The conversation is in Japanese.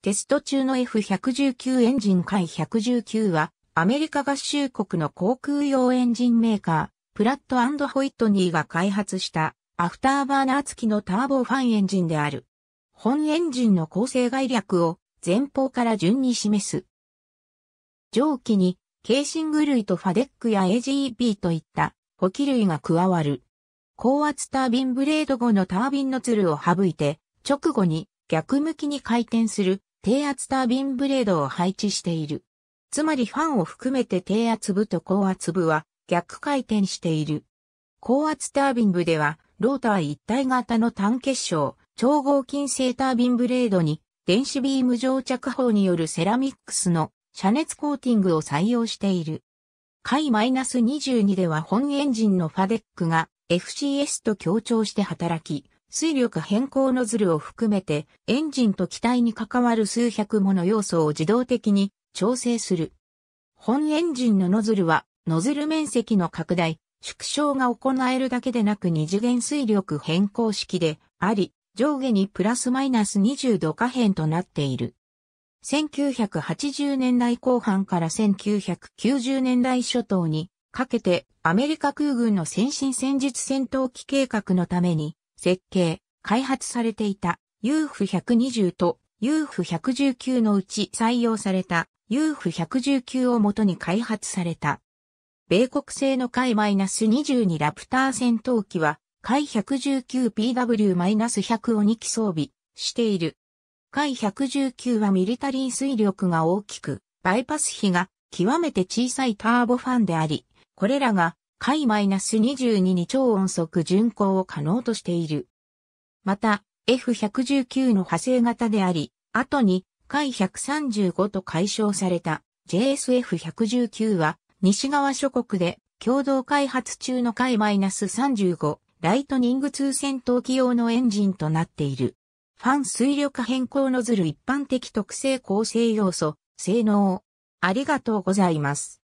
テスト中の F119 エンジン回119は、アメリカ合衆国の航空用エンジンメーカー、プラットホイットニーが開発したアフターバーナー付きのターボファンエンジンである。本エンジンの構成概略を前方から順に示す。上記にケーシング類とファデックや AGB といった補機類が加わる。高圧タービンブレード後のタービンのツルを省いて、直後に逆向きに回転する低圧タービンブレードを配置している。つまりファンを含めて低圧部と高圧部は逆回転している。高圧タービン部では、ローター一体型の単結晶、超合金製タービンブレードに、電子ビーム乗着法によるセラミックスの遮熱コーティングを採用している。回 -22 では本エンジンのファデックが FCS と協調して働き、水力変更ノズルを含めて、エンジンと機体に関わる数百もの要素を自動的に調整する。本エンジンのノズルは、ノズル面積の拡大、縮小が行えるだけでなく二次元水力変更式であり、上下にプラスマイナス20度下辺となっている。1980年代後半から1990年代初頭にかけてアメリカ空軍の先進戦術戦闘機計画のために設計、開発されていた UF120 と UF119 のうち採用された UF119 をもとに開発された。米国製の海 -22 ラプター戦闘機は、海 119PW-100 を2機装備している。海119はミリタリー水力が大きく、バイパス比が極めて小さいターボファンであり、これらが解 -22 に超音速巡航を可能としている。また、F119 の派生型であり、後に回135と解消された JSF119 は西側諸国で共同開発中の解 -35 ライトニング2戦闘機用のエンジンとなっている。ファン水力変更ノズル一般的特性構成要素、性能。ありがとうございます。